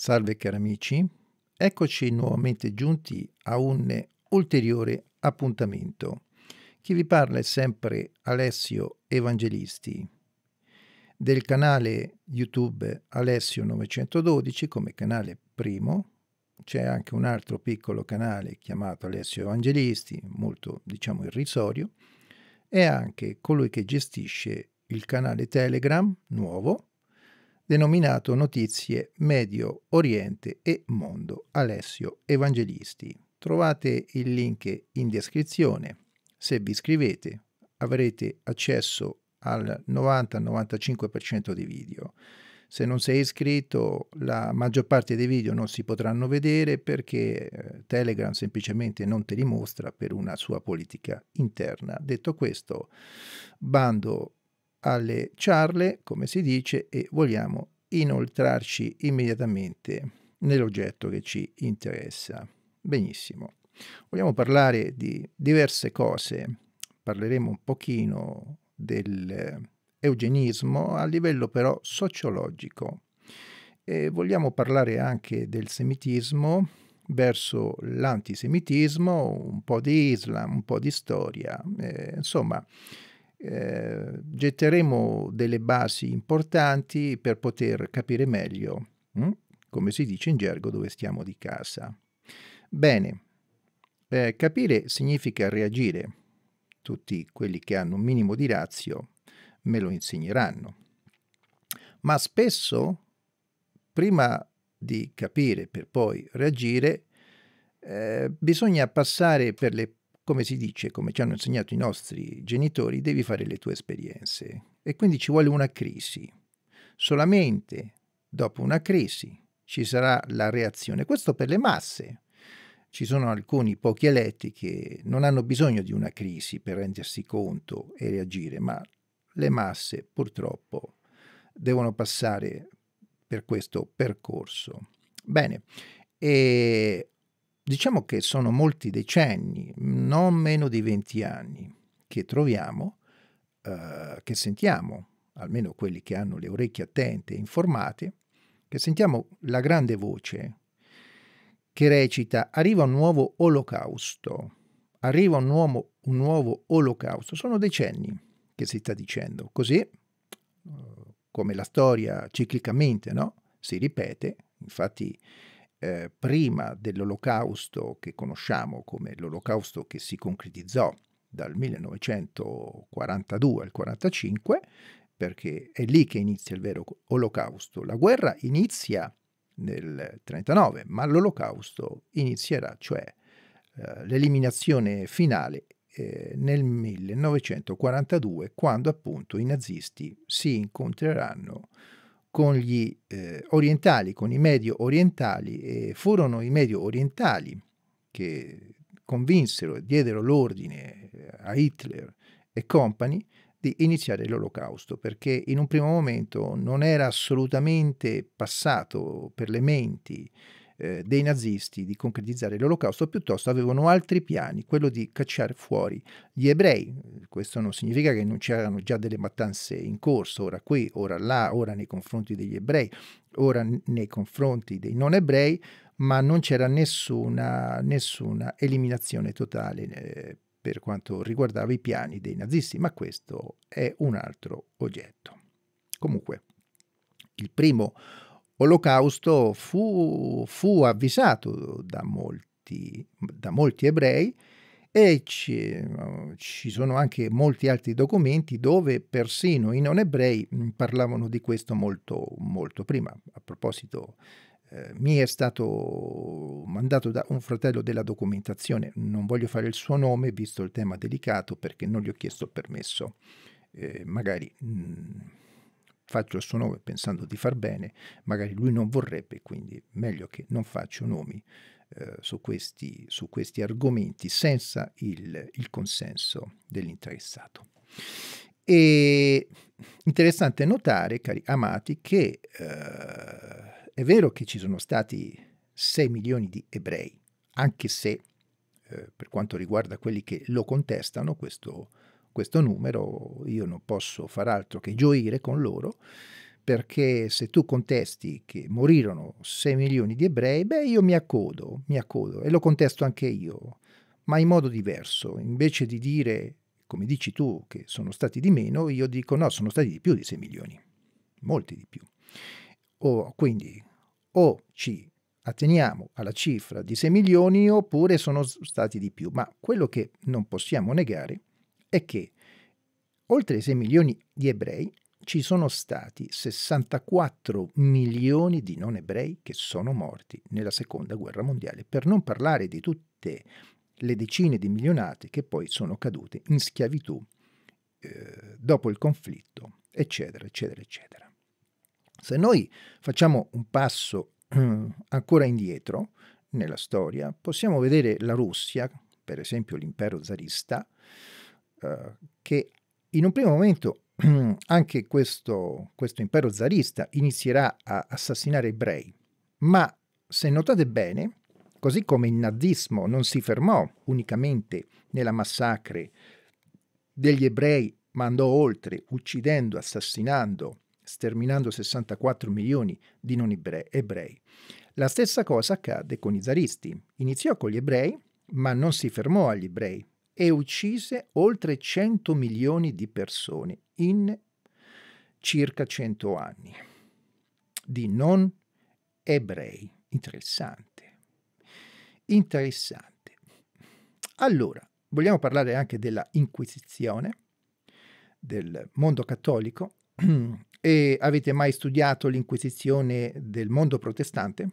Salve cari amici, eccoci nuovamente giunti a un ulteriore appuntamento. Chi vi parla è sempre Alessio Evangelisti del canale YouTube Alessio 912 come canale primo. C'è anche un altro piccolo canale chiamato Alessio Evangelisti, molto diciamo irrisorio, e anche colui che gestisce il canale Telegram nuovo denominato Notizie Medio Oriente e Mondo Alessio Evangelisti. Trovate il link in descrizione. Se vi iscrivete avrete accesso al 90-95% dei video. Se non sei iscritto, la maggior parte dei video non si potranno vedere perché eh, Telegram semplicemente non te li mostra per una sua politica interna. Detto questo, bando alle ciarle, come si dice, e vogliamo inoltrarci immediatamente nell'oggetto che ci interessa. Benissimo. Vogliamo parlare di diverse cose. Parleremo un pochino dell'eugenismo a livello però sociologico. E vogliamo parlare anche del semitismo verso l'antisemitismo, un po' di Islam, un po' di storia, eh, insomma eh, getteremo delle basi importanti per poter capire meglio, hm? come si dice in gergo, dove stiamo di casa. Bene, eh, capire significa reagire. Tutti quelli che hanno un minimo di razio me lo insegneranno. Ma spesso, prima di capire per poi reagire, eh, bisogna passare per le come si dice, come ci hanno insegnato i nostri genitori, devi fare le tue esperienze. E quindi ci vuole una crisi. Solamente dopo una crisi ci sarà la reazione. Questo per le masse. Ci sono alcuni pochi eletti che non hanno bisogno di una crisi per rendersi conto e reagire, ma le masse purtroppo devono passare per questo percorso. Bene, e Diciamo che sono molti decenni, non meno di 20 anni, che troviamo, eh, che sentiamo, almeno quelli che hanno le orecchie attente e informate, che sentiamo la grande voce che recita arriva un nuovo olocausto, arriva un nuovo, un nuovo olocausto. Sono decenni che si sta dicendo così, eh, come la storia ciclicamente no? si ripete, infatti eh, prima dell'olocausto che conosciamo come l'olocausto che si concretizzò dal 1942 al 1945, perché è lì che inizia il vero olocausto. La guerra inizia nel 1939, ma l'olocausto inizierà, cioè eh, l'eliminazione finale eh, nel 1942, quando appunto i nazisti si incontreranno con gli eh, orientali, con i medio orientali, e furono i medio orientali che convinsero e diedero l'ordine eh, a Hitler e compagni di iniziare l'olocausto, perché in un primo momento non era assolutamente passato per le menti eh, dei nazisti di concretizzare l'olocausto, piuttosto avevano altri piani, quello di cacciare fuori gli ebrei. Questo non significa che non c'erano già delle mattanze in corso, ora qui, ora là, ora nei confronti degli ebrei, ora nei confronti dei non ebrei, ma non c'era nessuna, nessuna eliminazione totale. Eh, per quanto riguardava i piani dei nazisti, ma questo è un altro oggetto. Comunque, il primo Olocausto fu, fu avvisato da molti, da molti ebrei e ci, ci, sono anche molti altri documenti dove persino i non ebrei mm, parlavano di questo molto, molto prima. A proposito, eh, mi è stato mandato da un fratello della documentazione, non voglio fare il suo nome visto il tema delicato perché non gli ho chiesto permesso, eh, magari... Mh, mm, faccio il suo nome pensando di far bene, magari lui non vorrebbe, quindi meglio che non faccio nomi eh, su, questi, su, questi, argomenti senza il, il consenso dell'interessato. E interessante notare, cari amati, che eh, è vero che ci sono stati 6 milioni di ebrei, anche se eh, per quanto riguarda quelli che lo contestano, questo questo numero io non posso far altro che gioire con loro perché se tu contesti che morirono 6 milioni di ebrei, beh io mi accodo, mi accodo e lo contesto anche io, ma in modo diverso, invece di dire, come dici tu, che sono stati di meno, io dico no, sono stati di più di 6 milioni, molti di più. O, quindi o ci atteniamo alla cifra di 6 milioni oppure sono stati di più, ma quello che non possiamo negare è che oltre ai 6 milioni di ebrei ci sono stati 64 milioni di non ebrei che sono morti nella seconda guerra mondiale, per non parlare di tutte le decine di milionate che poi sono cadute in schiavitù eh, dopo il conflitto, eccetera, eccetera, eccetera. Se noi facciamo un passo eh, ancora indietro nella storia, possiamo vedere la Russia, per esempio l'impero zarista, eh, che in un primo momento anche questo, questo impero zarista inizierà a assassinare ebrei, ma se notate bene, così come il nazismo non si fermò unicamente nella massacre degli ebrei, ma andò oltre, uccidendo, assassinando, sterminando 64 milioni di non ebrei. La stessa cosa accadde con i zaristi. Iniziò con gli ebrei, ma non si fermò agli ebrei, e uccise oltre 100 milioni di persone in circa 100 anni di non ebrei. Interessante. Interessante. Allora, vogliamo parlare anche della Inquisizione, del mondo cattolico. e avete mai studiato l'Inquisizione del mondo protestante?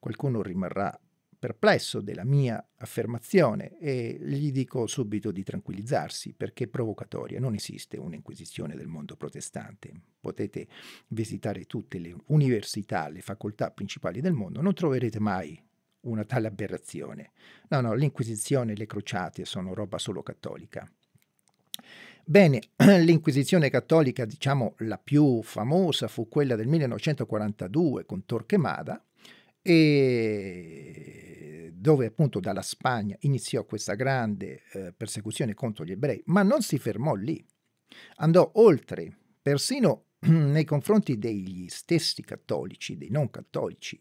Qualcuno rimarrà perplesso della mia affermazione e gli dico subito di tranquillizzarsi perché è provocatoria non esiste un'inquisizione del mondo protestante. Potete visitare tutte le università, le facoltà principali del mondo, non troverete mai una tale aberrazione. No, no, l'inquisizione e le crociate sono roba solo cattolica. Bene, l'Inquisizione cattolica, diciamo la più famosa, fu quella del 1942 con Torquemada, e dove appunto dalla Spagna iniziò questa grande eh, persecuzione contro gli ebrei, ma non si fermò lì, andò oltre, persino nei confronti degli stessi cattolici, dei non cattolici,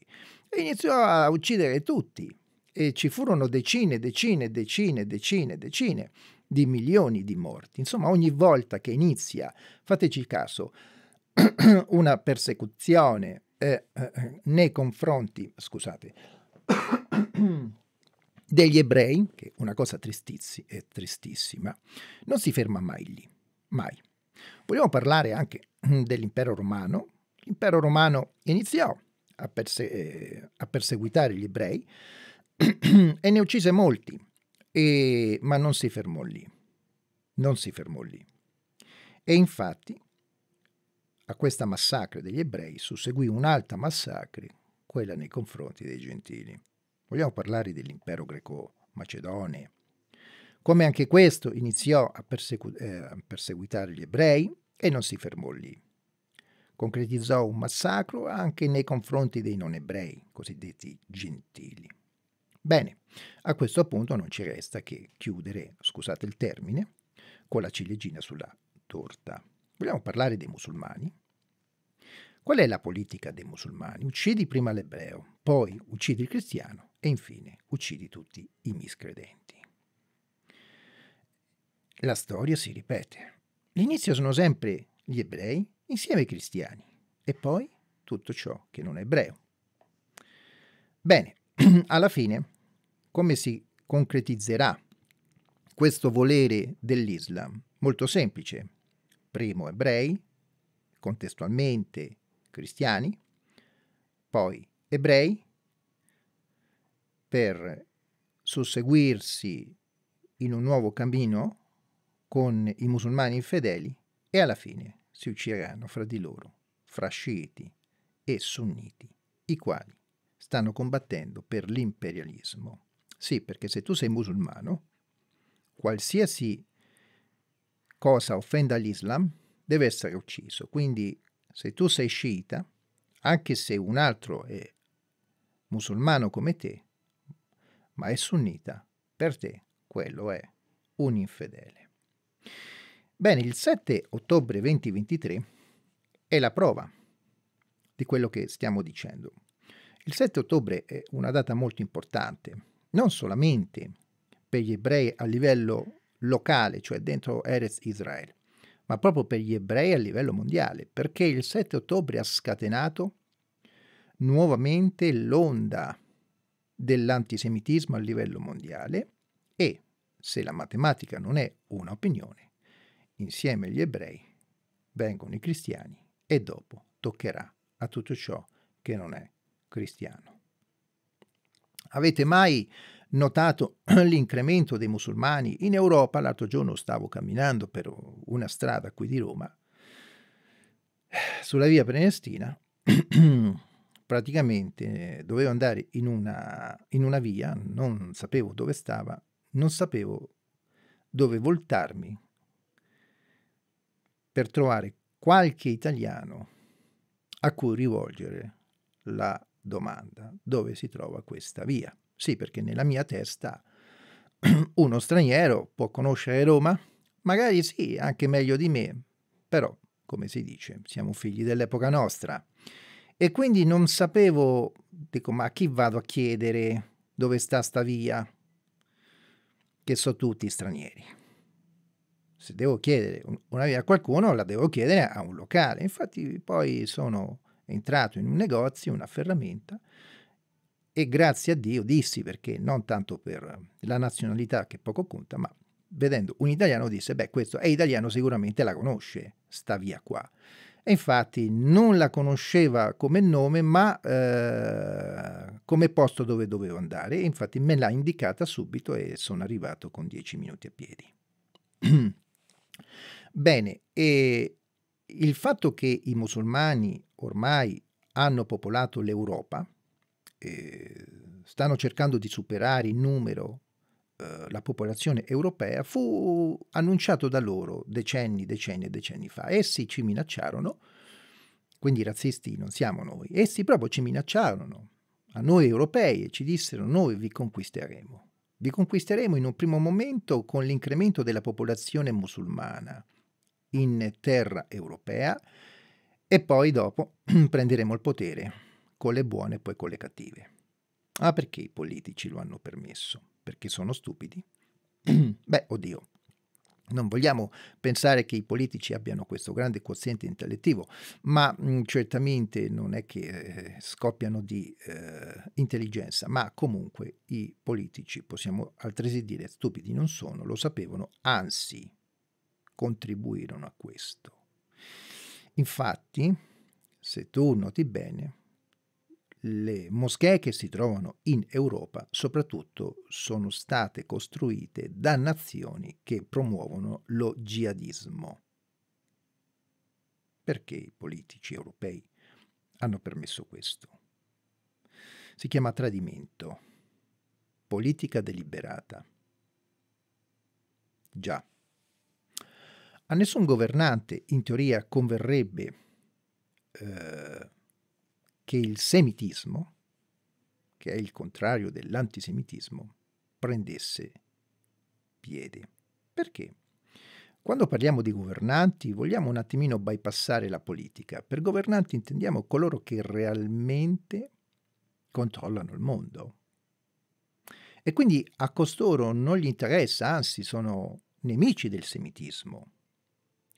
e iniziò a uccidere tutti. E ci furono decine, decine, decine, decine, decine di milioni di morti. Insomma, ogni volta che inizia, fateci caso, una persecuzione eh, eh, nei confronti, scusate, degli ebrei, che è una cosa tristissima, non si ferma mai lì, mai. Vogliamo parlare anche dell'impero romano. L'impero romano iniziò a, perse eh, a perseguitare gli ebrei e ne uccise molti, e... ma non si fermò lì. Non si fermò lì. E infatti a questa massacre degli ebrei susseguì un'altra massacre, quella nei confronti dei gentili. Vogliamo parlare dell'impero greco-macedone, come anche questo iniziò a, persegu eh, a perseguitare gli ebrei e non si fermò lì. Concretizzò un massacro anche nei confronti dei non ebrei, cosiddetti gentili. Bene, a questo punto non ci resta che chiudere, scusate il termine, con la ciliegina sulla torta. Vogliamo parlare dei musulmani? Qual è la politica dei musulmani? Uccidi prima l'ebreo, poi uccidi il cristiano e infine uccidi tutti i miscredenti. La storia si ripete. L'inizio sono sempre gli ebrei insieme ai cristiani e poi tutto ciò che non è ebreo. Bene, alla fine, come si concretizzerà questo volere dell'Islam? Molto semplice primo ebrei, contestualmente cristiani, poi ebrei, per susseguirsi in un nuovo cammino con i musulmani infedeli e alla fine si uccideranno fra di loro, fra sciiti e sunniti, i quali stanno combattendo per l'imperialismo. Sì, perché se tu sei musulmano, qualsiasi cosa offenda l'Islam deve essere ucciso. Quindi se tu sei sciita, anche se un altro è musulmano come te, ma è sunnita, per te quello è un infedele. Bene, il 7 ottobre 2023 è la prova di quello che stiamo dicendo. Il 7 ottobre è una data molto importante, non solamente per gli ebrei a livello locale, cioè dentro Eretz Israel, ma proprio per gli ebrei a livello mondiale, perché il 7 ottobre ha scatenato nuovamente l'onda dell'antisemitismo a livello mondiale e, se la matematica non è un'opinione, insieme agli ebrei vengono i cristiani e dopo toccherà a tutto ciò che non è cristiano. Avete mai notato l'incremento dei musulmani in Europa. L'altro giorno stavo camminando per una strada qui di Roma, sulla via Prenestina, praticamente eh, dovevo andare in una, in una via, non sapevo dove stava, non sapevo dove voltarmi per trovare qualche italiano a cui rivolgere la domanda dove si trova questa via. Sì, perché nella mia testa uno straniero può conoscere Roma, magari sì, anche meglio di me, però, come si dice, siamo figli dell'epoca nostra. E quindi non sapevo, dico, ma a chi vado a chiedere dove sta sta via? Che sono tutti stranieri. Se devo chiedere una via a qualcuno, la devo chiedere a un locale. Infatti poi sono entrato in un negozio, una ferramenta, e grazie a Dio dissi perché non tanto per la nazionalità che poco conta, ma vedendo un italiano disse, beh questo è italiano sicuramente la conosce, sta via qua. E infatti non la conosceva come nome ma eh, come posto dove dovevo andare, e infatti me l'ha indicata subito e sono arrivato con dieci minuti a piedi. Bene, e il fatto che i musulmani ormai hanno popolato l'Europa, eh, stanno cercando di superare in numero eh, la popolazione europea, fu annunciato da loro decenni, decenni e decenni fa. Essi ci minacciarono, quindi i razzisti non siamo noi, essi proprio ci minacciarono a noi europei e ci dissero noi vi conquisteremo. Vi conquisteremo in un primo momento con l'incremento della popolazione musulmana in terra europea e poi dopo prenderemo il potere con le buone e poi con le cattive. Ah, perché i politici lo hanno permesso? Perché sono stupidi? Beh, oddio. Non vogliamo pensare che i politici abbiano questo grande quoziente intellettivo, ma mh, mm, certamente non è che eh, scoppiano di eh, intelligenza, ma comunque i politici, possiamo altresì dire, stupidi non sono, lo sapevano, anzi contribuirono a questo. Infatti, se tu noti bene, le moschee che si trovano in Europa soprattutto sono state costruite da nazioni che promuovono lo jihadismo. Perché i politici europei hanno permesso questo? Si chiama tradimento, politica deliberata. Già, a nessun governante in teoria converrebbe eh, che il semitismo, che è il contrario dell'antisemitismo, prendesse piede. Perché? Quando parliamo di governanti vogliamo un attimino bypassare la politica. Per governanti intendiamo coloro che realmente controllano il mondo. E quindi a costoro non gli interessa, anzi sono nemici del semitismo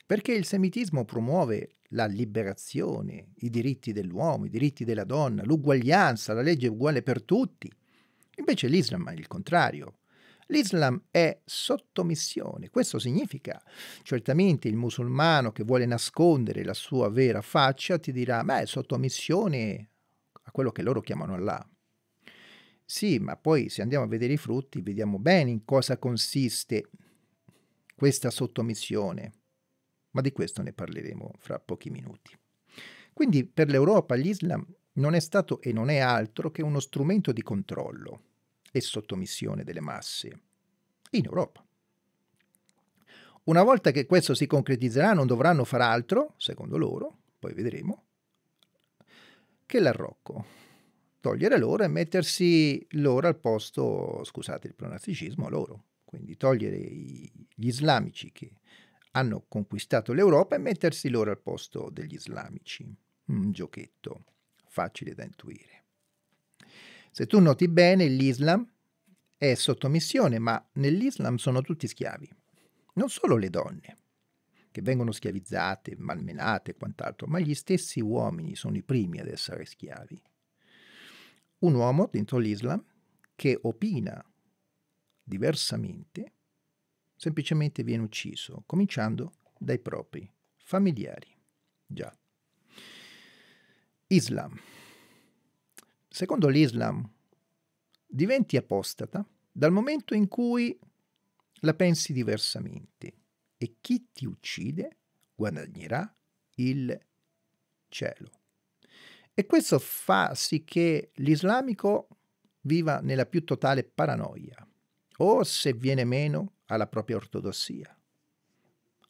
perché il semitismo promuove la liberazione, i diritti dell'uomo, i diritti della donna, l'uguaglianza, la legge uguale per tutti. Invece l'Islam è il contrario. L'Islam è sottomissione, questo significa certamente il musulmano che vuole nascondere la sua vera faccia ti dirà, ma è sottomissione a quello che loro chiamano Allah. Sì, ma poi se andiamo a vedere i frutti vediamo bene in cosa consiste questa sottomissione ma di questo ne parleremo fra pochi minuti. Quindi per l'Europa l'Islam non è stato e non è altro che uno strumento di controllo e sottomissione delle masse in Europa. Una volta che questo si concretizzerà non dovranno far altro, secondo loro, poi vedremo, che l'arrocco. Togliere loro e mettersi loro al posto, scusate il pronasticismo, loro. Quindi togliere gli islamici che hanno conquistato l'Europa e mettersi loro al posto degli islamici. Un giochetto facile da intuire. Se tu noti bene, l'Islam è sottomissione, ma nell'Islam sono tutti schiavi, non solo le donne, che vengono schiavizzate, malmenate e quant'altro, ma gli stessi uomini sono i primi ad essere schiavi. Un uomo dentro l'Islam che opina diversamente semplicemente viene ucciso, cominciando dai propri familiari. Già. Islam. Secondo l'Islam, diventi apostata dal momento in cui la pensi diversamente e chi ti uccide guadagnerà il cielo. E questo fa sì che l'islamico viva nella più totale paranoia o se viene meno alla propria ortodossia.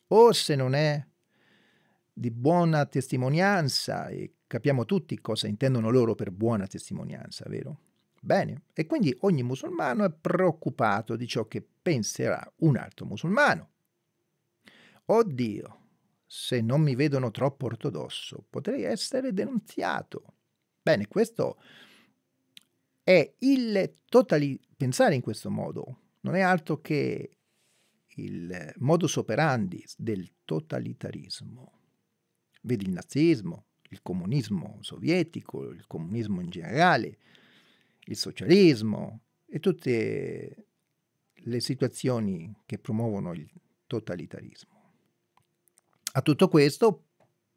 O se non è di buona testimonianza, e capiamo tutti cosa intendono loro per buona testimonianza, vero? Bene, e quindi ogni musulmano è preoccupato di ciò che penserà un altro musulmano. Oddio, se non mi vedono troppo ortodosso, potrei essere denunziato. Bene, questo è il totali... pensare in questo modo non è altro che il modus operandi del totalitarismo. Vedi il nazismo, il comunismo sovietico, il comunismo in generale, il socialismo e tutte le situazioni che promuovono il totalitarismo. A tutto questo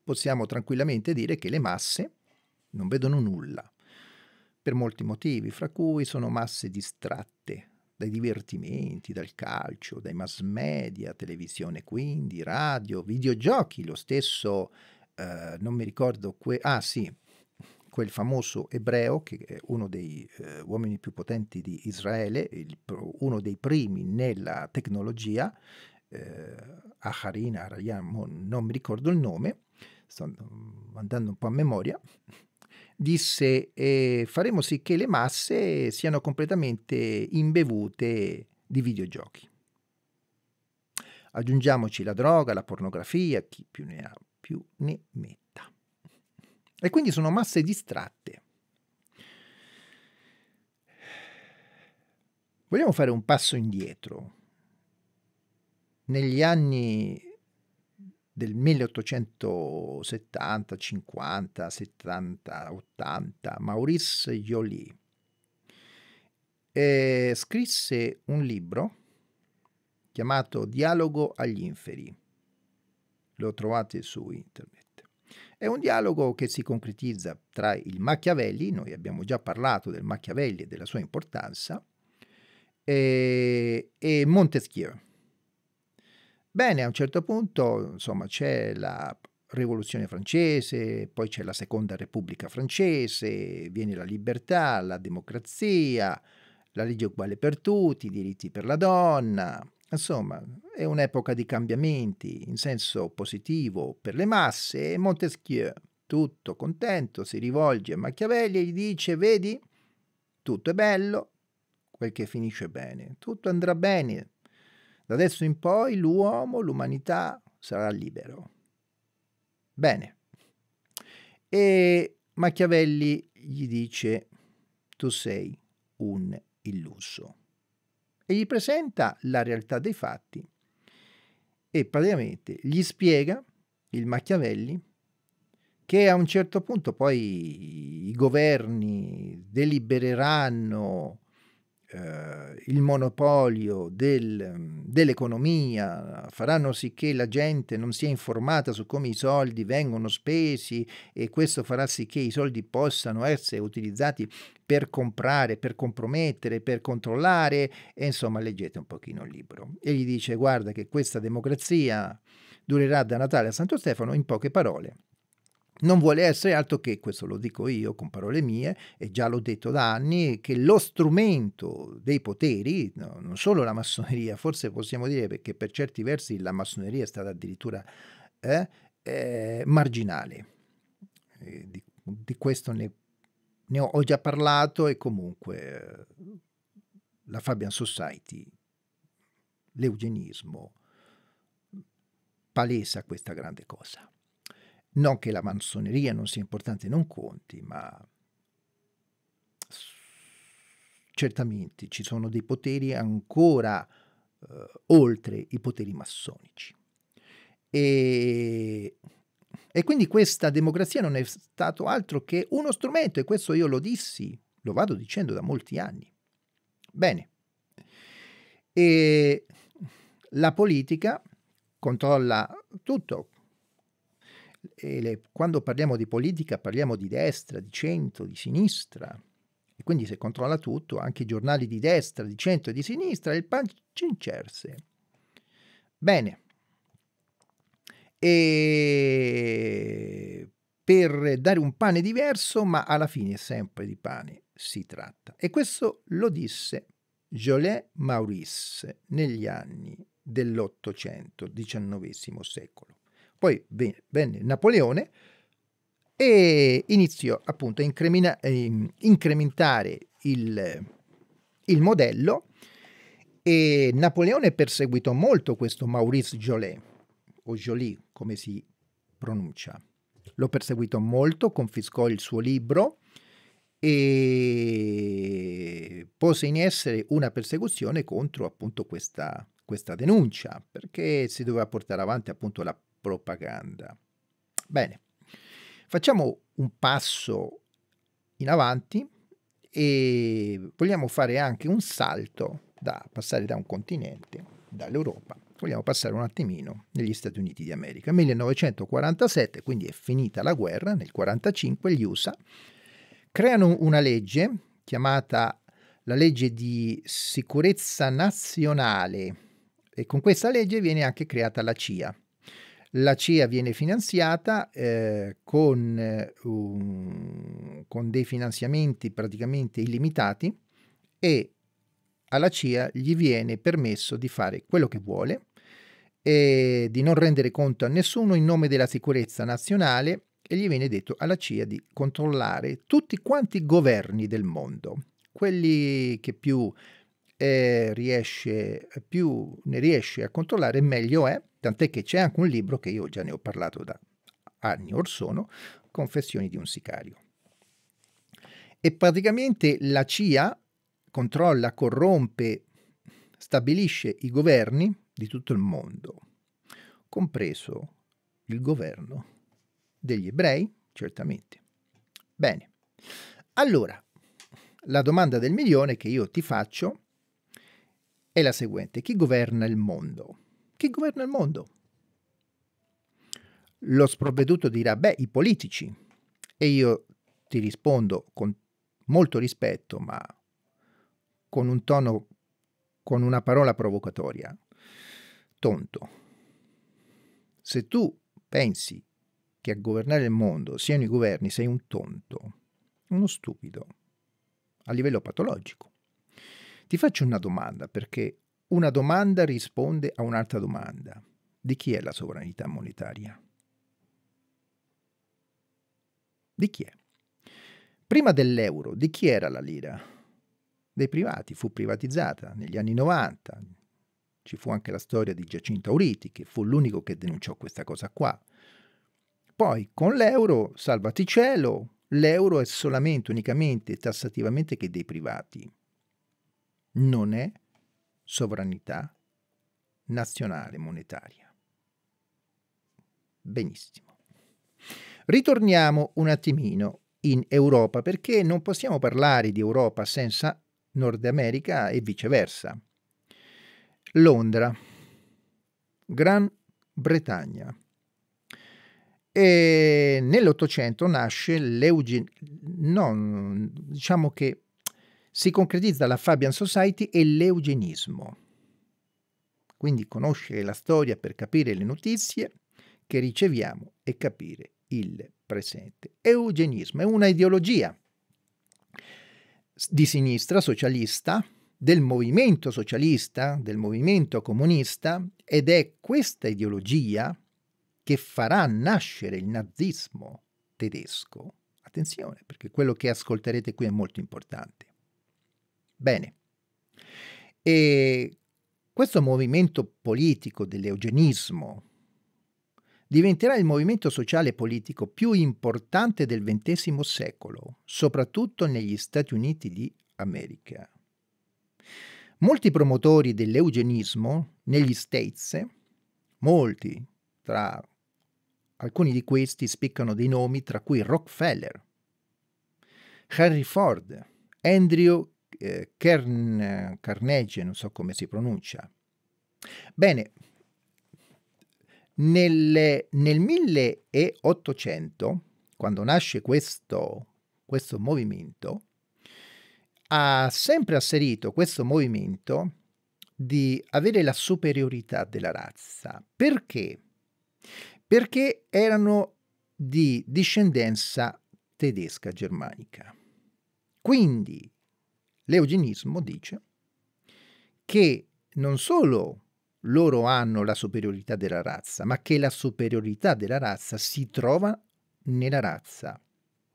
possiamo tranquillamente dire che le masse non vedono nulla, per molti motivi, fra cui sono masse distratte, dai divertimenti, dal calcio, dai mass media, televisione quindi, radio, videogiochi, lo stesso, eh, non mi ricordo, que- ah sì, quel famoso ebreo che è uno dei eh, uomini più potenti di Israele, il, uno dei primi nella tecnologia, eh, Aharin, Arayan, non mi ricordo il nome, sto andando mm, un po' a memoria, disse eh, faremo sì che le masse siano completamente imbevute di videogiochi. Aggiungiamoci la droga, la pornografia, chi più ne ha più ne metta. E quindi sono masse distratte. Vogliamo fare un passo indietro. Negli anni del 1870, 50, 70, 80, Maurice Joly. Eh, scrisse un libro chiamato Dialogo agli inferi. Lo trovate su internet. È un dialogo che si concretizza tra il Machiavelli, noi abbiamo già parlato del Machiavelli e della sua importanza, e, eh, e Montesquieu. Bene, a un certo punto, insomma, c'è la rivoluzione francese, poi c'è la seconda repubblica francese, viene la libertà, la democrazia, la legge uguale per tutti, i diritti per la donna. Insomma, è un'epoca di cambiamenti in senso positivo per le masse e Montesquieu, tutto contento, si rivolge a Machiavelli e gli dice, vedi, tutto è bello, quel che finisce bene, tutto andrà bene, da adesso in poi l'uomo, l'umanità sarà libero. Bene. E Machiavelli gli dice tu sei un illuso e gli presenta la realtà dei fatti e praticamente gli spiega il Machiavelli che a un certo punto poi i governi delibereranno eh, il monopolio del, dell'economia faranno sì che la gente non sia informata su come i soldi vengono spesi e questo farà sì che i soldi possano essere utilizzati per comprare, per compromettere, per controllare e insomma leggete un pochino il libro. E gli dice guarda che questa democrazia durerà da Natale a Santo Stefano in poche parole non vuole essere altro che, questo lo dico io con parole mie e già l'ho detto da anni, che lo strumento dei poteri, no, non solo la massoneria, forse possiamo dire che per certi versi la massoneria è stata addirittura eh, eh, marginale. Eh, di, di, questo ne, ne, ho già parlato e comunque eh, la Fabian Society, l'eugenismo, palesa questa grande cosa. Non che la massoneria non sia importante non conti, ma certamente ci sono dei poteri ancora eh, oltre i poteri massonici. E, e quindi questa democrazia non è stato altro che uno strumento, e questo io lo dissi, lo vado dicendo da molti anni. Bene. E la politica controlla tutto, le, quando parliamo di politica parliamo di destra, di centro, di sinistra. E quindi se controlla tutto, anche i giornali di destra, di centro e di sinistra, il pan cincerse. Bene. E per dare un pane diverso, ma alla fine sempre di pane si tratta. E questo lo disse Jolé Maurice negli anni dell'Ottocento, XIX secolo. Poi venne Napoleone e iniziò appunto a incrementare il, il modello e Napoleone perseguitò molto questo Maurice Jolet, o Jolie come si pronuncia. Lo perseguitò molto, confiscò il suo libro e pose in essere una persecuzione contro appunto questa, questa denuncia, perché si doveva portare avanti appunto la propaganda. Bene, facciamo un passo in avanti e vogliamo fare anche un salto da passare da un continente, dall'Europa, vogliamo passare un attimino negli Stati Uniti d'America. 1947, quindi è finita la guerra, nel 1945 gli USA creano una legge chiamata la legge di sicurezza nazionale e con questa legge viene anche creata la CIA, la CIA viene finanziata eh, con, um, con dei finanziamenti praticamente illimitati e alla CIA gli viene permesso di fare quello che vuole e di non rendere conto a nessuno in nome della sicurezza nazionale e gli viene detto alla CIA di controllare tutti quanti i governi del mondo, quelli che più, eh, riesce, più ne riesce a controllare meglio è tant'è che c'è anche un libro che io già ne ho parlato da anni or sono, Confessioni di un sicario. E praticamente la CIA controlla, corrompe, stabilisce i governi di tutto il mondo, compreso il governo degli ebrei, certamente. Bene, allora, la domanda del milione che io ti faccio è la seguente, chi governa il mondo? Chi governa il mondo? Lo sprovveduto dirà, beh, i politici. E io ti rispondo con molto rispetto, ma con un tono, con una parola provocatoria. Tonto. Se tu pensi che a governare il mondo siano i governi, sei un tonto, uno stupido, a livello patologico. Ti faccio una domanda perché una domanda risponde a un'altra domanda. Di chi è la sovranità monetaria? Di chi è? Prima dell'euro, di chi era la lira? Dei privati, fu privatizzata negli anni 90. Ci fu anche la storia di Giacinto Auriti, che fu l'unico che denunciò questa cosa qua. Poi, con l'euro, salvaticello, l'euro è solamente, unicamente, tassativamente che dei privati. Non è sovranità nazionale monetaria. Benissimo. Ritorniamo un attimino in Europa perché non possiamo parlare di Europa senza Nord America e viceversa. Londra, Gran Bretagna. E nell'Ottocento nasce l'Eugenia, no, diciamo che si concretizza la Fabian Society e l'eugenismo. Quindi conoscere la storia per capire le notizie che riceviamo e capire il presente. Eugenismo è una ideologia di sinistra socialista, del movimento socialista, del movimento comunista, ed è questa ideologia che farà nascere il nazismo tedesco. Attenzione, perché quello che ascolterete qui è molto importante. Bene. E questo movimento politico dell'eugenismo diventerà il movimento sociale e politico più importante del XX secolo, soprattutto negli Stati Uniti di America. Molti promotori dell'eugenismo negli States, molti tra alcuni di questi spiccano dei nomi tra cui Rockefeller, Henry Ford, Andrew eh, Kern, Carnegie, non so come si pronuncia. Bene, nel, nel 1800, quando nasce questo, questo movimento, ha sempre asserito questo movimento di avere la superiorità della razza. Perché? Perché erano di discendenza tedesca germanica. Quindi l'eugenismo dice che non solo loro hanno la superiorità della razza, ma che la superiorità della razza si trova nella razza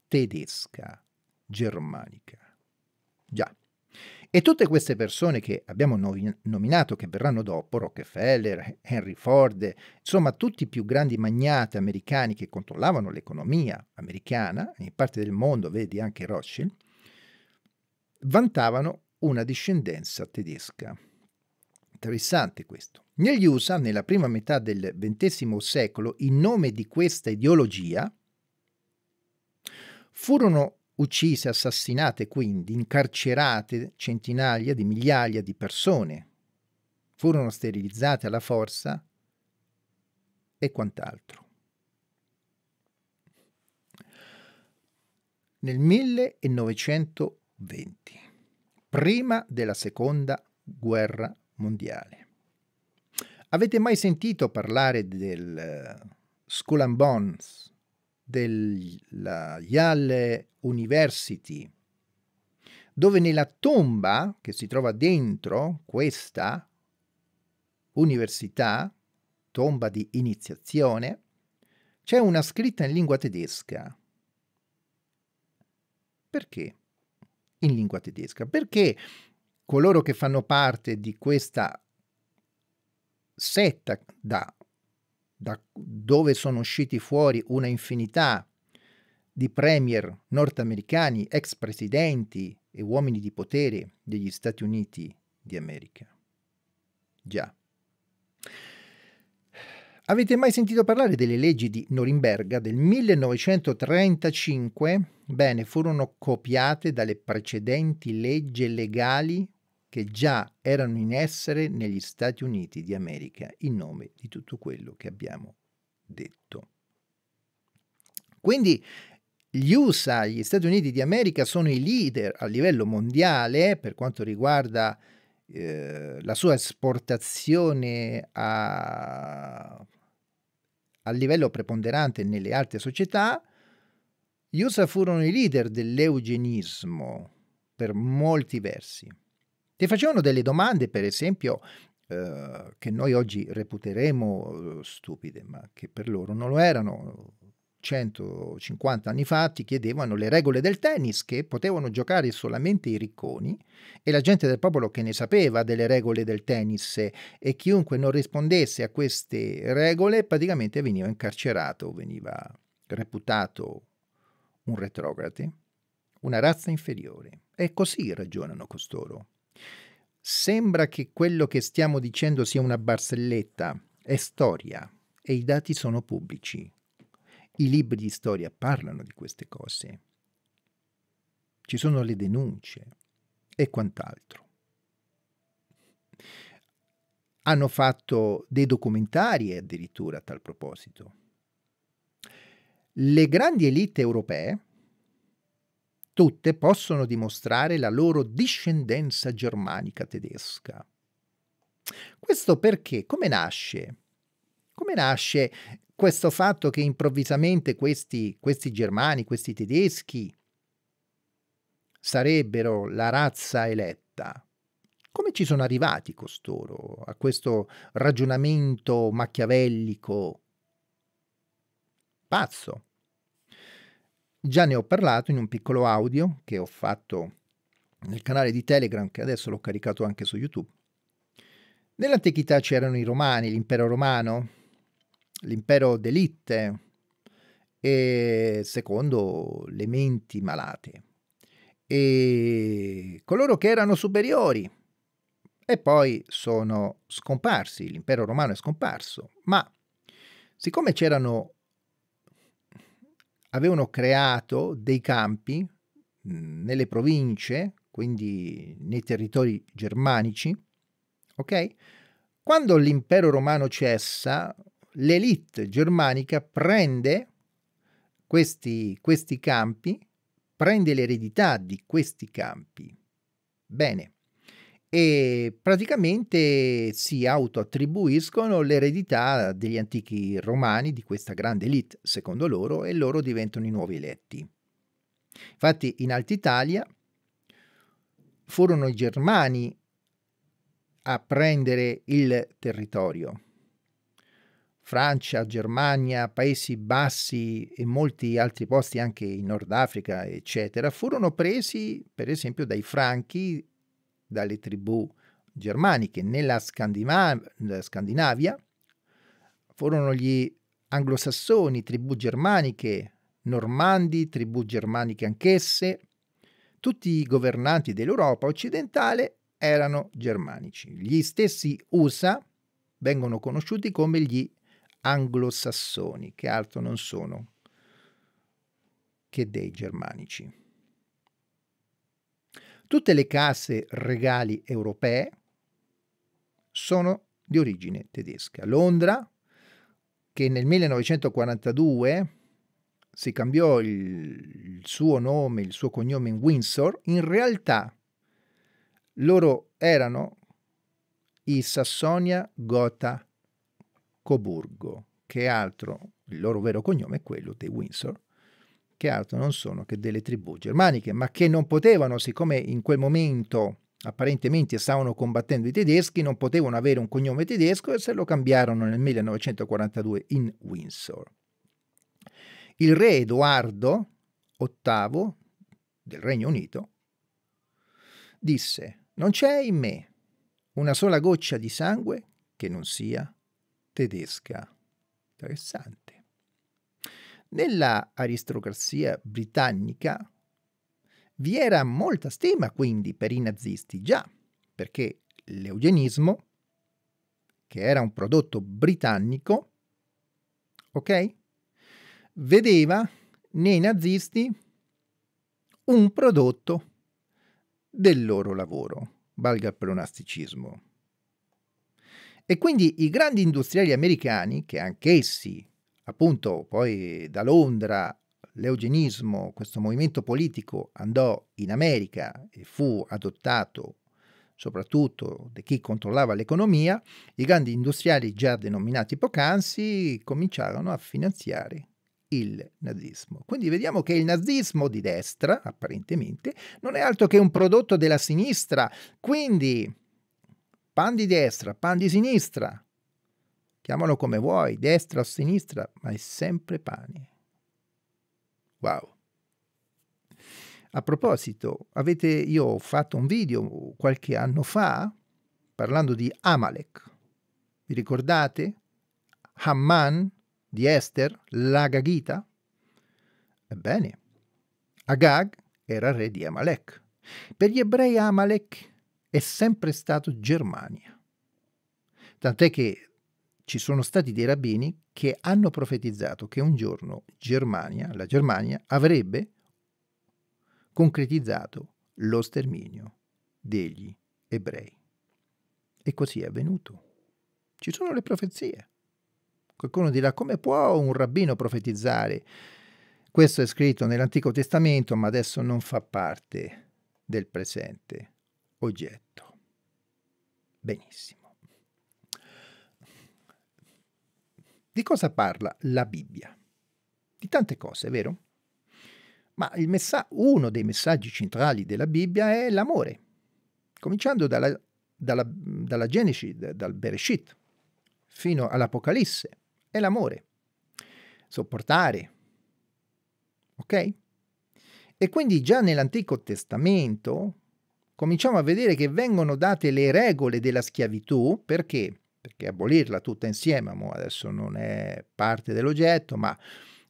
tedesca, germanica. Già. E tutte queste persone che abbiamo nominato, che verranno dopo, Rockefeller, Henry Ford, insomma tutti i più grandi magnati americani che controllavano l'economia americana, in parte del mondo, vedi anche Rothschild, vantavano una discendenza tedesca. Interessante questo. Negli USA, nella prima metà del XX secolo, in nome di questa ideologia, furono uccise, assassinate quindi, incarcerate centinaia di migliaia di persone, furono sterilizzate alla forza e quant'altro. Nel 1900 20, prima della seconda guerra mondiale. Avete mai sentito parlare del eh, School and Bonds, della Yale University, dove nella tomba che si trova dentro questa università, tomba di iniziazione, c'è una scritta in lingua tedesca. Perché? in lingua tedesca, perché coloro che fanno parte di questa setta da, da dove sono usciti fuori una infinità di premier nordamericani, ex presidenti e uomini di potere degli Stati Uniti d'America. Già. Avete mai sentito parlare delle leggi di Norimberga del 1935? Bene, furono copiate dalle precedenti leggi legali che già erano in essere negli Stati Uniti di America in nome di tutto quello che abbiamo detto. Quindi gli USA, gli Stati Uniti di America, sono i leader a livello mondiale per quanto riguarda eh, la sua esportazione a a livello preponderante nelle altre società, gli USA furono i leader dell'eugenismo per molti versi. Ti facevano delle domande, per esempio, eh, che noi oggi reputeremo eh, stupide, ma che per loro non lo erano. 150 anni fa ti chiedevano le regole del tennis che potevano giocare solamente i ricconi e la gente del popolo che ne sapeva delle regole del tennis e chiunque non rispondesse a queste regole praticamente veniva incarcerato, veniva reputato un retrograde, una razza inferiore. E così ragionano costoro. Sembra che quello che stiamo dicendo sia una barzelletta, è storia e i dati sono pubblici. I libri di storia parlano di queste cose. Ci sono le denunce e quant'altro. Hanno fatto dei documentari addirittura a tal proposito. Le grandi elite europee, tutte possono dimostrare la loro discendenza germanica tedesca. Questo perché come nasce? Come nasce questo fatto che improvvisamente questi, questi germani, questi tedeschi sarebbero la razza eletta. Come ci sono arrivati costoro a questo ragionamento machiavellico pazzo? Già ne ho parlato in un piccolo audio che ho fatto nel canale di Telegram, che adesso l'ho caricato anche su YouTube. Nell'antichità c'erano i romani, l'impero romano, l'impero d'elite e secondo le menti malate e coloro che erano superiori e poi sono scomparsi, l'impero romano è scomparso, ma siccome c'erano avevano creato dei campi nelle province, quindi nei territori germanici, ok? Quando l'impero romano cessa, l'elite germanica prende questi, questi campi, prende l'eredità di questi campi. Bene, e praticamente si autoattribuiscono l'eredità degli antichi romani, di questa grande elite, secondo loro, e loro diventano i nuovi eletti. Infatti in Alta Italia furono i germani a prendere il territorio Francia, Germania, Paesi Bassi e molti altri posti anche in Nord Africa, eccetera, furono presi per esempio dai franchi, dalle tribù germaniche. Nella Scandinavia furono gli anglosassoni, tribù germaniche, normandi, tribù germaniche anch'esse. Tutti i governanti dell'Europa occidentale erano germanici. Gli stessi USA vengono conosciuti come gli anglosassoni, che altro non sono che dei germanici. Tutte le case regali europee sono di origine tedesca. Londra, che nel 1942 si cambiò il, il, suo nome, il suo cognome in Windsor, in realtà loro erano i Sassonia Gotha Coburgo, che altro, il loro vero cognome è quello dei Windsor, che altro non sono che delle tribù germaniche, ma che non potevano, siccome in quel momento apparentemente stavano combattendo i tedeschi, non potevano avere un cognome tedesco e se lo cambiarono nel 1942 in Windsor. Il re Edoardo VIII del Regno Unito disse, non c'è in me una sola goccia di sangue che non sia tedesca. Interessante. Nella aristocrazia britannica vi era molta stima quindi per i nazisti, già perché l'eugenismo, che era un prodotto britannico, ok? Vedeva nei nazisti un prodotto del loro lavoro, valga il pronasticismo. E quindi i grandi industriali americani, che anch'essi, appunto, poi da Londra l'eugenismo, questo movimento politico andò in America e fu adottato soprattutto da chi controllava l'economia, i grandi industriali già denominati poc'anzi cominciarono a finanziare il nazismo. Quindi vediamo che il nazismo di destra, apparentemente, non è altro che un prodotto della sinistra, quindi pan di destra, pan di sinistra. Chiamalo come vuoi, destra o sinistra, ma è sempre pane. Wow. A proposito, avete, io ho fatto un video qualche anno fa parlando di Amalek. Vi ricordate? Haman di Esther, l'Agagita? Ebbene, Agag era re di Amalek. Per gli ebrei Amalek è sempre stato Germania. Tant'è che ci sono stati dei rabbini che hanno profetizzato che un giorno Germania, la Germania, avrebbe concretizzato lo sterminio degli ebrei. E così è avvenuto. Ci sono le profezie. Qualcuno dirà come può un rabbino profetizzare? Questo è scritto nell'Antico Testamento, ma adesso non fa parte del presente oggetto. Benissimo. Di cosa parla la Bibbia? Di tante cose, vero? Ma messa- uno dei messaggi centrali della Bibbia è l'amore, cominciando dalla, dalla, dalla Genesi, dal Bereshit, fino all'Apocalisse, è l'amore, sopportare, ok? E quindi già nell'Antico Testamento cominciamo a vedere che vengono date le regole della schiavitù, perché? Perché abolirla tutta insieme, adesso non è parte dell'oggetto, ma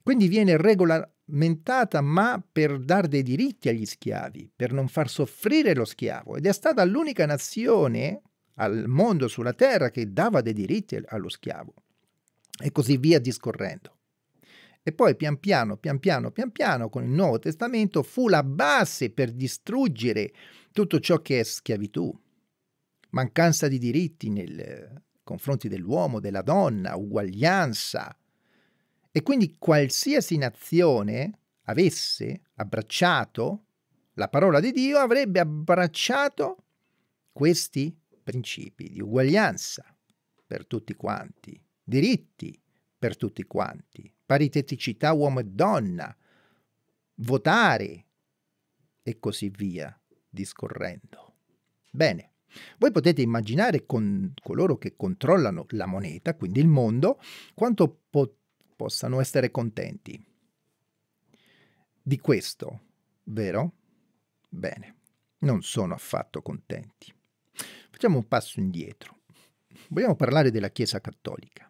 quindi viene regolamentata, ma per dar dei diritti agli schiavi, per non far soffrire lo schiavo. Ed è stata l'unica nazione al mondo sulla terra che dava dei diritti allo schiavo. E così via discorrendo. E poi pian piano, pian piano, pian piano, con il Nuovo Testamento fu la base per distruggere tutto ciò che è schiavitù, mancanza di diritti nei confronti dell'uomo, della donna, uguaglianza. E quindi qualsiasi nazione avesse abbracciato la parola di Dio avrebbe abbracciato questi principi di uguaglianza per tutti quanti, diritti per tutti quanti, pariteticità uomo e donna, votare e così via discorrendo. Bene, voi potete immaginare con coloro che controllano la moneta, quindi il mondo, quanto po- possano essere contenti di questo, vero? Bene, non sono affatto contenti. Facciamo un passo indietro. Vogliamo parlare della Chiesa Cattolica.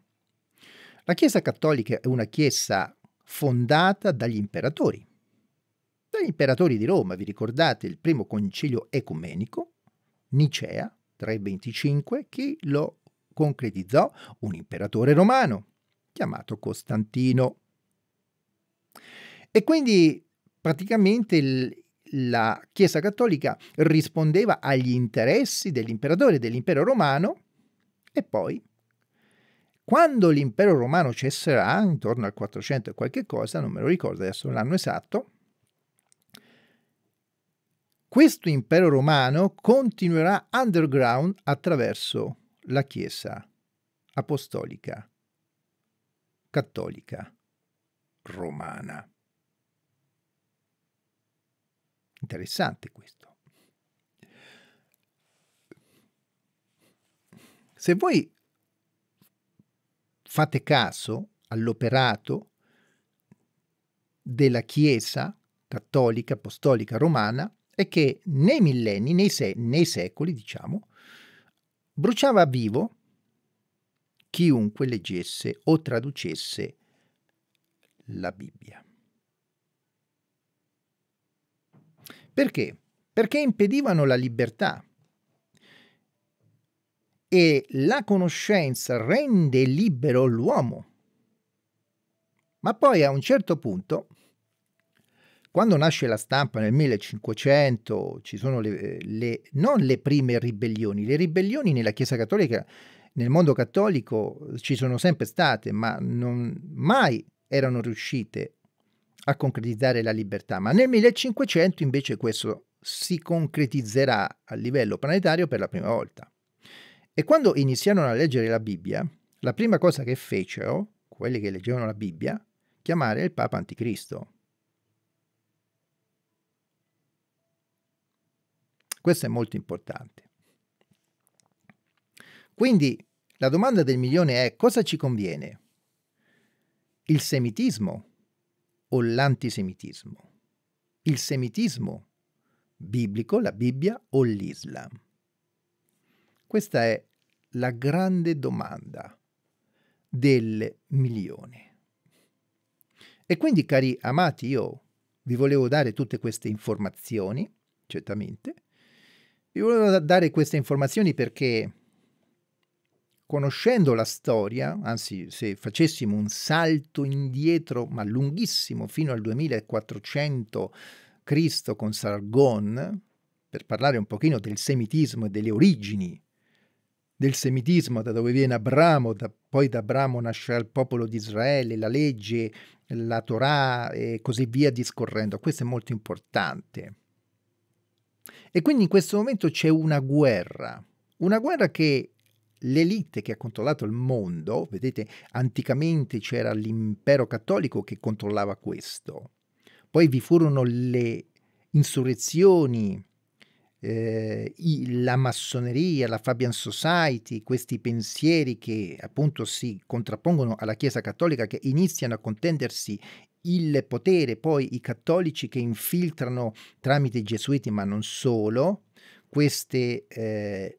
La Chiesa Cattolica è una Chiesa fondata dagli imperatori imperatori di Roma, vi ricordate il primo concilio ecumenico, Nicea 325, chi lo concretizzò un imperatore romano chiamato Costantino. E quindi praticamente il, la Chiesa Cattolica rispondeva agli interessi dell'imperatore dell'impero romano e poi quando l'impero romano cesserà, intorno al 400 e qualche cosa, non me lo ricordo adesso l'anno esatto, questo impero romano continuerà underground attraverso la Chiesa apostolica, cattolica, romana. Interessante questo. Se voi fate caso all'operato della Chiesa cattolica, apostolica, romana, è che nei millenni, nei, se- nei secoli, diciamo, bruciava vivo chiunque leggesse o traducesse la Bibbia. Perché? Perché impedivano la libertà. E la conoscenza rende libero l'uomo. Ma poi a un certo punto quando nasce la stampa nel 1500 ci sono le, eh, le, non le prime ribellioni, le ribellioni nella Chiesa Cattolica, nel mondo cattolico eh, ci sono sempre state, ma non mai erano riuscite a concretizzare la libertà. Ma nel 1500 invece questo si concretizzerà a livello planetario per la prima volta. E quando iniziarono a leggere la Bibbia, la prima cosa che fecero, quelli che leggevano la Bibbia, chiamare il Papa Anticristo. Questo è molto importante. Quindi la domanda del milione è cosa ci conviene? Il semitismo o l'antisemitismo? Il semitismo biblico, la Bibbia o l'Islam? Questa è la grande domanda del milione. E quindi, cari amati, io vi volevo dare tutte queste informazioni, certamente, vi volevo dare queste informazioni perché conoscendo la storia, anzi se facessimo un salto indietro, ma lunghissimo, fino al 2400 Cristo con Sargon, per parlare un pochino del semitismo e delle origini del semitismo, da dove viene Abramo, da, poi da Abramo nascerà il popolo di Israele, la legge, la Torah e così via discorrendo. Questo è molto importante. E quindi in questo momento c'è una guerra, una guerra che l'elite che ha controllato il mondo, vedete, anticamente c'era l'impero cattolico che controllava questo, poi vi furono le insurrezioni, eh, la massoneria, la Fabian Society, questi pensieri che appunto si contrappongono alla Chiesa cattolica, che iniziano a contendersi il potere, poi i cattolici che infiltrano tramite i gesuiti, ma non solo, queste, eh,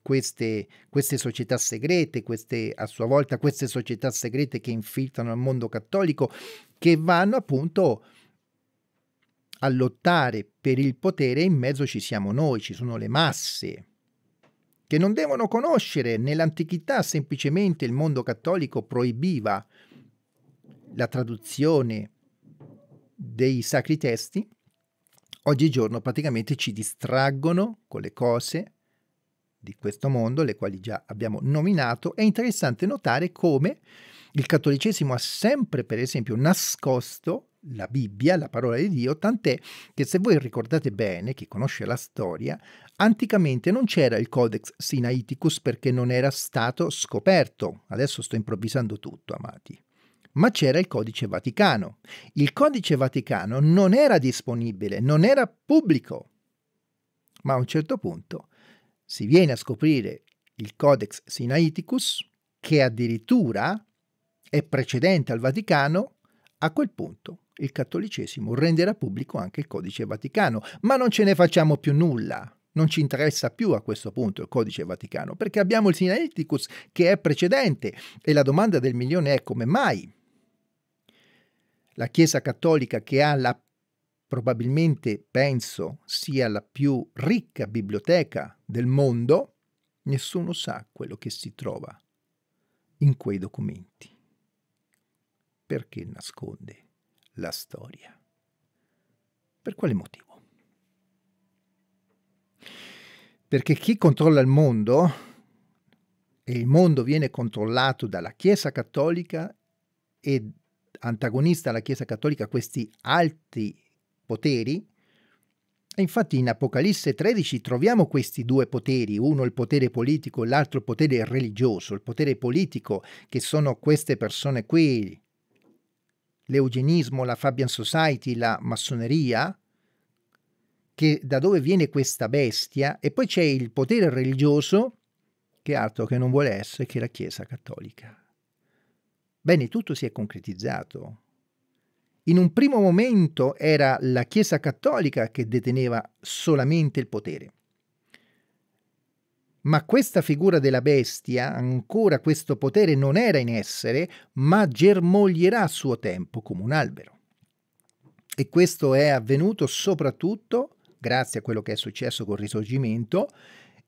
queste, queste, società segrete, queste, a sua volta queste società segrete che infiltrano il mondo cattolico, che vanno appunto a lottare per il potere, in mezzo ci siamo noi, ci sono le masse che non devono conoscere, nell'antichità semplicemente il mondo cattolico proibiva la traduzione dei sacri testi, oggigiorno praticamente ci distraggono con le cose di questo mondo, le quali già abbiamo nominato. È interessante notare come il cattolicesimo ha sempre, per esempio, nascosto la Bibbia, la parola di Dio, tant'è che se voi ricordate bene, chi conosce la storia, anticamente non c'era il Codex Sinaiticus perché non era stato scoperto. Adesso sto improvvisando tutto, amati ma c'era il codice Vaticano. Il codice Vaticano non era disponibile, non era pubblico. Ma a un certo punto si viene a scoprire il Codex Sinaiticus, che addirittura è precedente al Vaticano, a quel punto il cattolicesimo renderà pubblico anche il codice Vaticano, ma non ce ne facciamo più nulla. Non ci interessa più a questo punto il codice Vaticano, perché abbiamo il Sinaiticus che è precedente e la domanda del milione è come mai la Chiesa Cattolica che ha la probabilmente penso sia la più ricca biblioteca del mondo, nessuno sa quello che si trova in quei documenti. Perché nasconde la storia? Per quale motivo? Perché chi controlla il mondo, e il mondo viene controllato dalla Chiesa Cattolica e antagonista alla Chiesa Cattolica questi alti poteri. E infatti in Apocalisse 13 troviamo questi due poteri, uno il potere politico, e l'altro il potere religioso, il potere politico che sono queste persone qui, l'eugenismo, la Fabian Society, la massoneria, che da dove viene questa bestia, e poi c'è il potere religioso, che altro che non vuole essere che la Chiesa cattolica. Bene, tutto si è concretizzato. In un primo momento era la Chiesa cattolica che deteneva solamente il potere. Ma questa figura della bestia, ancora questo potere non era in essere, ma germoglierà a suo tempo come un albero. E questo è avvenuto soprattutto grazie a quello che è successo col risorgimento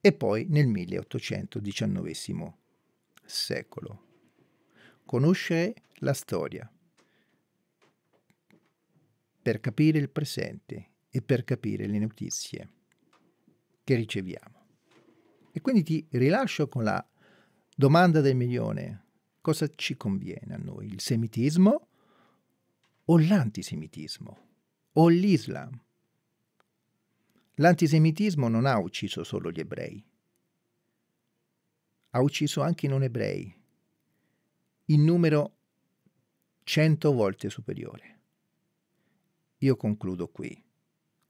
e poi nel 1819 secolo conoscere la storia per capire il presente e per capire le notizie che riceviamo. E quindi ti rilascio con la domanda del milione. Cosa ci conviene a noi? Il semitismo o l'antisemitismo? O l'Islam? L'antisemitismo non ha ucciso solo gli ebrei, ha ucciso anche i non ebrei, in numero 100 volte superiore. Io concludo qui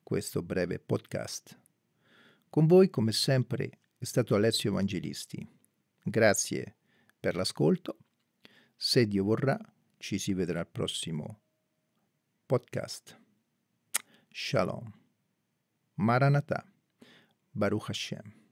questo breve podcast. Con voi, come sempre, è stato Alessio Evangelisti. Grazie per l'ascolto. Se Dio vorrà, ci si vedrà al prossimo podcast. Shalom. Maranatha. Baruch Hashem.